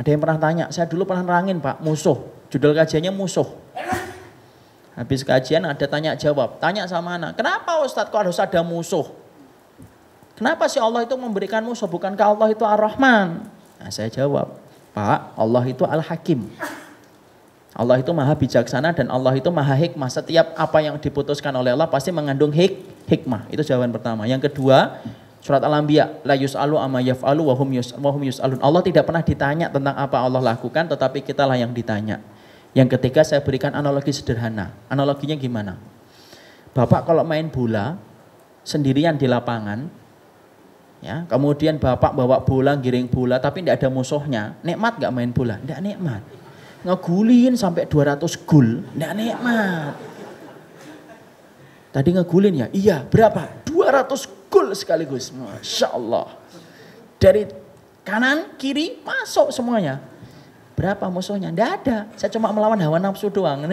Ada yang pernah tanya, saya dulu pernah nerangin Pak, musuh. Judul kajiannya musuh. Habis kajian ada tanya jawab. Tanya sama anak, kenapa Ustadz kok harus ada musuh? Kenapa sih Allah itu memberikan musuh? Bukankah Allah itu Ar-Rahman? Nah, saya jawab, Pak, Allah itu Al-Hakim. Allah itu maha bijaksana dan Allah itu maha hikmah. Setiap apa yang diputuskan oleh Allah pasti mengandung hik hikmah. Itu jawaban pertama. Yang kedua, Surat Al-Anbiya, la yus'alu amma yaf'alu wa hum yus'alun. Yus Allah tidak pernah ditanya tentang apa Allah lakukan, tetapi kitalah yang ditanya. Yang ketiga saya berikan analogi sederhana. Analoginya gimana? Bapak kalau main bola sendirian di lapangan, ya kemudian bapak bawa bola, giring bola, tapi tidak ada musuhnya, nikmat nggak main bola? Tidak nikmat. Ngegulin sampai 200 gol, tidak nikmat. Tadi ngegulin ya? Iya, berapa? 200 gol sekaligus. Masya Allah. Dari kanan, kiri, masuk semuanya. Berapa musuhnya? Tidak ada. Saya cuma melawan hawa nafsu doang.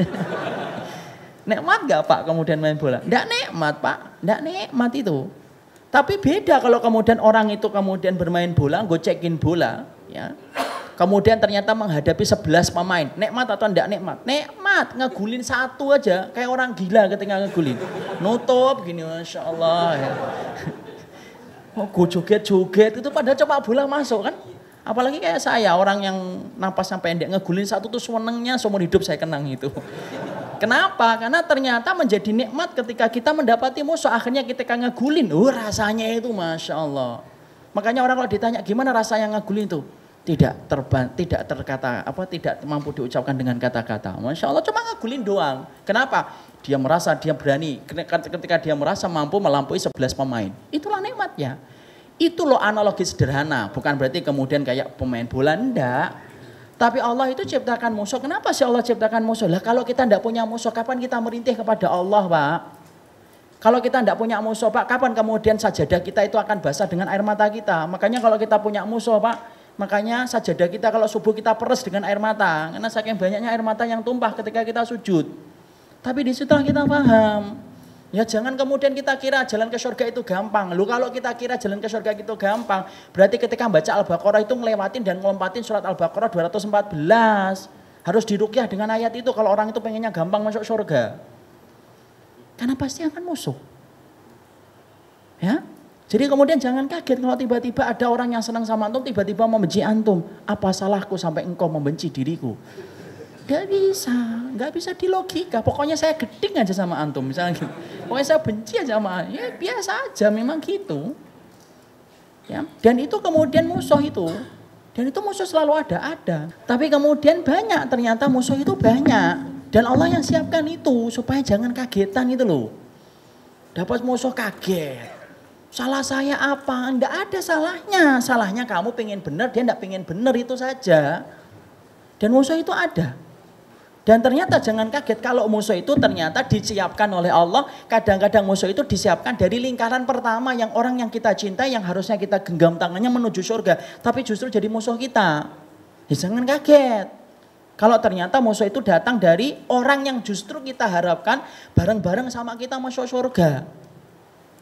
Nikmat gak pak kemudian main bola? Tidak nikmat pak, tidak nikmat itu. Tapi beda kalau kemudian orang itu kemudian bermain bola, gue cekin bola. ya Kemudian ternyata menghadapi 11 pemain. Nikmat atau enggak nikmat? Nikmat, ngegulin satu aja. Kayak orang gila ketika ngegulin. Nutup gini, Masya Allah. Ya. Oh, gue joget-joget itu pada coba bola masuk kan. Apalagi kayak saya, orang yang sampai pendek, ngegulin satu tuh senengnya seumur hidup saya kenang itu. Kenapa? Karena ternyata menjadi nikmat ketika kita mendapati musuh. Akhirnya kita ngegulin. Oh rasanya itu Masya Allah. Makanya orang kalau ditanya gimana rasanya ngegulin itu tidak terban, tidak terkata apa tidak mampu diucapkan dengan kata-kata. Masya Allah cuma ngagulin doang. Kenapa? Dia merasa dia berani. Ketika dia merasa mampu melampaui sebelas pemain. Itulah nikmatnya. Itu loh analogi sederhana. Bukan berarti kemudian kayak pemain bola. Enggak. Tapi Allah itu ciptakan musuh. Kenapa sih Allah ciptakan musuh? Lah kalau kita ndak punya musuh, kapan kita merintih kepada Allah, Pak? Kalau kita tidak punya musuh, Pak, kapan kemudian sajadah kita itu akan basah dengan air mata kita? Makanya kalau kita punya musuh, Pak, Makanya sajadah kita kalau subuh kita peres dengan air mata, karena saking banyaknya air mata yang tumpah ketika kita sujud. Tapi di situ kita paham, ya jangan kemudian kita kira jalan ke surga itu gampang. Lu kalau kita kira jalan ke surga itu gampang, berarti ketika baca Al-Baqarah itu ngelewatin dan ngelompatin surat Al-Baqarah 214. Harus dirukyah dengan ayat itu kalau orang itu pengennya gampang masuk surga. Karena pasti akan musuh. Ya, jadi kemudian jangan kaget kalau tiba-tiba ada orang yang senang sama antum, tiba-tiba membenci antum. Apa salahku sampai engkau membenci diriku? Gak bisa, gak bisa di logika. Pokoknya saya geding aja sama antum, misalnya gitu. Pokoknya saya benci aja sama antum. ya biasa aja, memang gitu. Ya, dan itu kemudian musuh itu, dan itu musuh selalu ada, ada. Tapi kemudian banyak, ternyata musuh itu banyak. Dan Allah yang siapkan itu supaya jangan kagetan itu loh. Dapat musuh kaget Salah saya apa? Enggak ada salahnya. Salahnya kamu pengen benar, dia enggak pengen benar itu saja. Dan musuh itu ada. Dan ternyata jangan kaget kalau musuh itu ternyata disiapkan oleh Allah. Kadang-kadang musuh itu disiapkan dari lingkaran pertama yang orang yang kita cinta, yang harusnya kita genggam tangannya menuju surga. Tapi justru jadi musuh kita. Ya jangan kaget. Kalau ternyata musuh itu datang dari orang yang justru kita harapkan bareng-bareng sama kita masuk surga.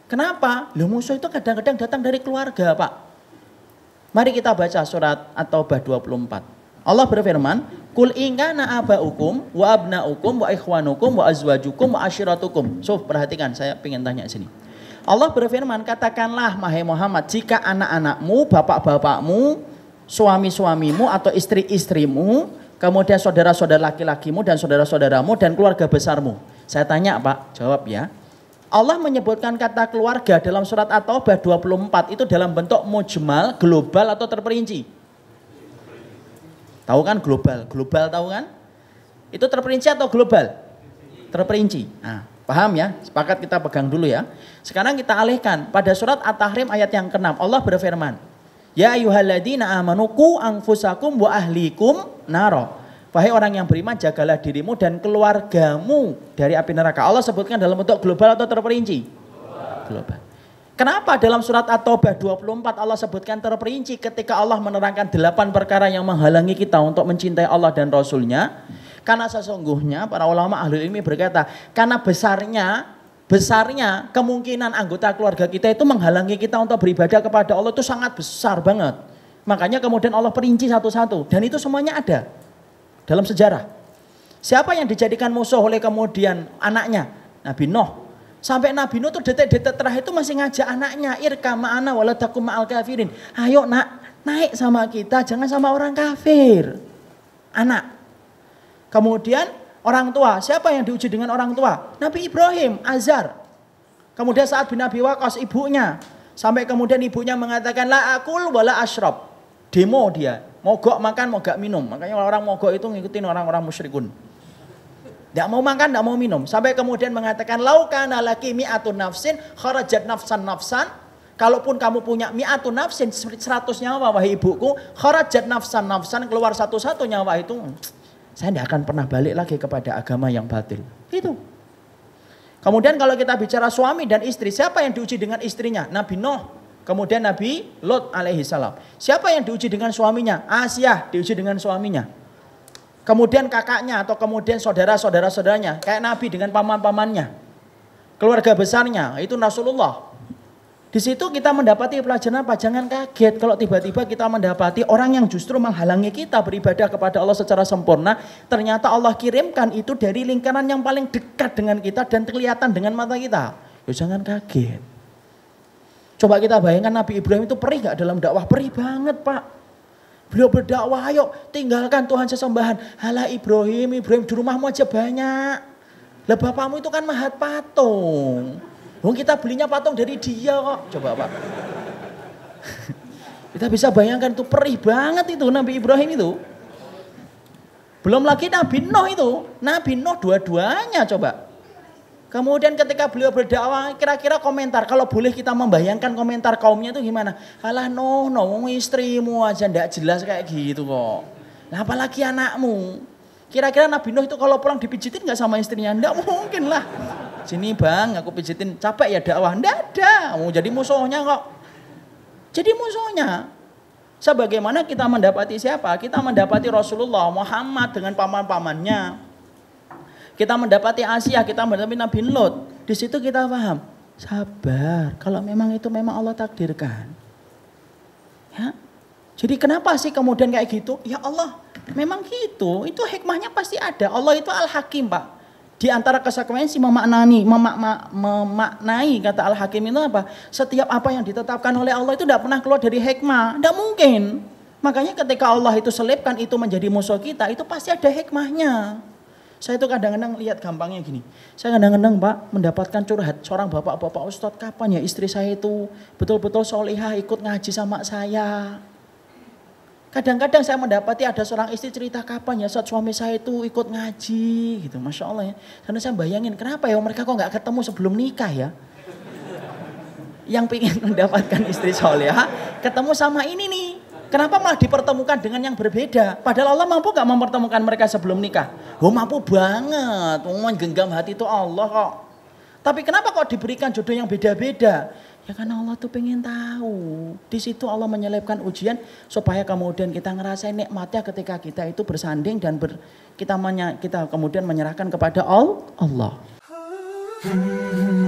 Kenapa? Loh musuh itu kadang-kadang datang dari keluarga Pak. Mari kita baca surat atau taubah 24. Allah berfirman, Kul abah aba'ukum wa abna abna'ukum wa ikhwanukum wa azwajukum wa ashiratukum. So, perhatikan, saya ingin tanya sini. Allah berfirman, katakanlah mahai Muhammad, jika anak-anakmu, bapak-bapakmu, suami-suamimu atau istri-istrimu, kemudian saudara-saudara laki-lakimu dan saudara-saudaramu dan keluarga besarmu. Saya tanya Pak, jawab ya. Allah menyebutkan kata keluarga dalam surat At-Taubah 24 itu dalam bentuk mujmal, global atau terperinci. Tahu kan global, global tahu kan? Itu terperinci atau global? Terperinci. Nah, paham ya? Sepakat kita pegang dulu ya. Sekarang kita alihkan pada surat At-Tahrim ayat yang ke-6 Allah berfirman, "Ya ayyuhalladzina amanu qu anfusakum wa ahlikum naro." Wahai orang yang beriman, jagalah dirimu dan keluargamu dari api neraka. Allah sebutkan dalam bentuk global atau terperinci? Global. Kenapa dalam surat At-Taubah 24 Allah sebutkan terperinci ketika Allah menerangkan delapan perkara yang menghalangi kita untuk mencintai Allah dan Rasulnya? Karena sesungguhnya para ulama ahli ilmi berkata, karena besarnya besarnya kemungkinan anggota keluarga kita itu menghalangi kita untuk beribadah kepada Allah itu sangat besar banget. Makanya kemudian Allah perinci satu-satu dan itu semuanya ada dalam sejarah. Siapa yang dijadikan musuh oleh kemudian anaknya? Nabi Nuh. Sampai Nabi Nuh itu detik-detik terakhir itu masih ngajak anaknya. Irka ma'ana waladakum ma'al kafirin. Ayo nak, naik sama kita, jangan sama orang kafir. Anak. Kemudian orang tua. Siapa yang diuji dengan orang tua? Nabi Ibrahim, Azar. Kemudian saat bin Nabi Waqas, ibunya. Sampai kemudian ibunya mengatakan la akul wala ashrab. Demo dia, Mogok makan, mogok minum. Makanya orang mogok itu ngikutin orang-orang musyrikun. Tidak mau makan, tidak mau minum. Sampai kemudian mengatakan, Laukana laki mi'atun nafsin, kharajat nafsan nafsan. Kalaupun kamu punya mi'atun nafsin, seratus nyawa wahai ibuku, kharajat nafsan nafsan, keluar satu-satu nyawa itu, saya tidak akan pernah balik lagi kepada agama yang batil. Itu. Kemudian kalau kita bicara suami dan istri, siapa yang diuji dengan istrinya? Nabi Nuh. Kemudian Nabi Lot alaihi salam. Siapa yang diuji dengan suaminya? Asia diuji dengan suaminya. Kemudian kakaknya atau kemudian saudara-saudara saudaranya. Kayak Nabi dengan paman-pamannya. Keluarga besarnya itu Rasulullah. Di situ kita mendapati pelajaran apa? Jangan kaget kalau tiba-tiba kita mendapati orang yang justru menghalangi kita beribadah kepada Allah secara sempurna. Ternyata Allah kirimkan itu dari lingkaran yang paling dekat dengan kita dan kelihatan dengan mata kita. Ya jangan kaget. Coba kita bayangkan Nabi Ibrahim itu perih gak dalam dakwah? Perih banget pak. Beliau berdakwah, ayo tinggalkan Tuhan sesembahan. Halah Ibrahim, Ibrahim di rumahmu aja banyak. Lah bapakmu itu kan mahat patung. Wong oh, kita belinya patung dari dia kok. Coba Pak. kita bisa bayangkan itu perih banget itu Nabi Ibrahim itu. Belum lagi Nabi Nuh itu. Nabi Nuh dua-duanya coba. Kemudian ketika beliau berdakwah, kira-kira komentar. Kalau boleh kita membayangkan komentar kaumnya itu gimana? Alah no, no, istrimu aja ndak jelas kayak gitu kok. Nah, apalagi anakmu. Kira-kira Nabi Nuh itu kalau pulang dipijitin nggak sama istrinya? Ndak mungkin lah. Sini bang, aku pijitin. Capek ya dakwah? Ndak ada. Mau oh, jadi musuhnya kok. Jadi musuhnya. Sebagaimana kita mendapati siapa? Kita mendapati Rasulullah Muhammad dengan paman-pamannya kita mendapati Asia, kita mendapati Nabi Lot. Di situ kita paham. Sabar, kalau memang itu memang Allah takdirkan. Ya. Jadi kenapa sih kemudian kayak gitu? Ya Allah, memang gitu. Itu hikmahnya pasti ada. Allah itu Al-Hakim, Pak di antara konsekuensi memaknani, memak, memaknai kata Al-Hakim itu apa? Setiap apa yang ditetapkan oleh Allah itu tidak pernah keluar dari hikmah. Tidak mungkin. Makanya ketika Allah itu selipkan itu menjadi musuh kita, itu pasti ada hikmahnya. Saya itu kadang-kadang lihat gampangnya gini. Saya kadang-kadang Pak mendapatkan curhat seorang bapak-bapak Ustadz kapan ya istri saya itu betul-betul solihah ikut ngaji sama saya. Kadang-kadang saya mendapati ada seorang istri cerita kapan ya saat suami saya itu ikut ngaji gitu. Masya Allah ya. Karena saya bayangin kenapa ya mereka kok nggak ketemu sebelum nikah ya. Yang ingin mendapatkan istri solehah ketemu sama ini nih Kenapa malah dipertemukan dengan yang berbeda? Padahal Allah mampu gak mempertemukan mereka sebelum nikah? Oh mampu banget. Oh, Ngomong genggam hati itu Allah kok. Tapi kenapa kok diberikan jodoh yang beda-beda? Ya karena Allah tuh pengen tahu. Di situ Allah menyelipkan ujian supaya kemudian kita ngerasain nikmatnya ketika kita itu bersanding dan ber, kita menya, kita kemudian menyerahkan kepada Allah. Hmm.